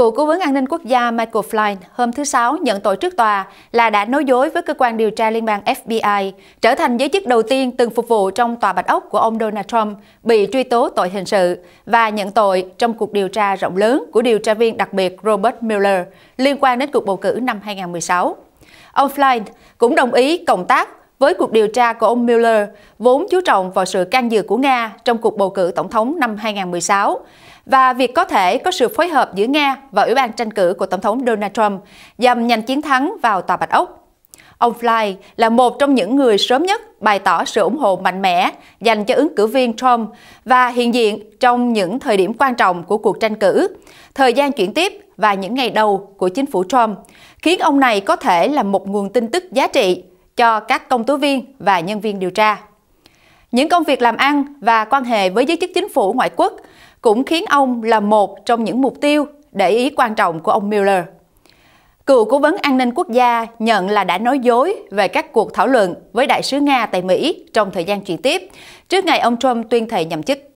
Cựu Cố vấn An ninh Quốc gia Michael Flynn hôm thứ Sáu nhận tội trước tòa là đã nói dối với cơ quan điều tra liên bang FBI, trở thành giới chức đầu tiên từng phục vụ trong tòa Bạch Ốc của ông Donald Trump bị truy tố tội hình sự và nhận tội trong cuộc điều tra rộng lớn của điều tra viên đặc biệt Robert Mueller liên quan đến cuộc bầu cử năm 2016. Ông Flynn cũng đồng ý cộng tác với cuộc điều tra của ông Mueller vốn chú trọng vào sự can dự của Nga trong cuộc bầu cử tổng thống năm 2016 và việc có thể có sự phối hợp giữa Nga và Ủy ban tranh cử của Tổng thống Donald Trump nhằm giành chiến thắng vào Tòa Bạch Ốc. Ông Fly là một trong những người sớm nhất bày tỏ sự ủng hộ mạnh mẽ dành cho ứng cử viên Trump và hiện diện trong những thời điểm quan trọng của cuộc tranh cử, thời gian chuyển tiếp và những ngày đầu của chính phủ Trump, khiến ông này có thể là một nguồn tin tức giá trị cho các công tố viên và nhân viên điều tra. Những công việc làm ăn và quan hệ với giới chức chính phủ ngoại quốc cũng khiến ông là một trong những mục tiêu để ý quan trọng của ông Mueller. Cựu cố vấn an ninh quốc gia nhận là đã nói dối về các cuộc thảo luận với đại sứ Nga tại Mỹ trong thời gian chuyển tiếp, trước ngày ông Trump tuyên thệ nhậm chức.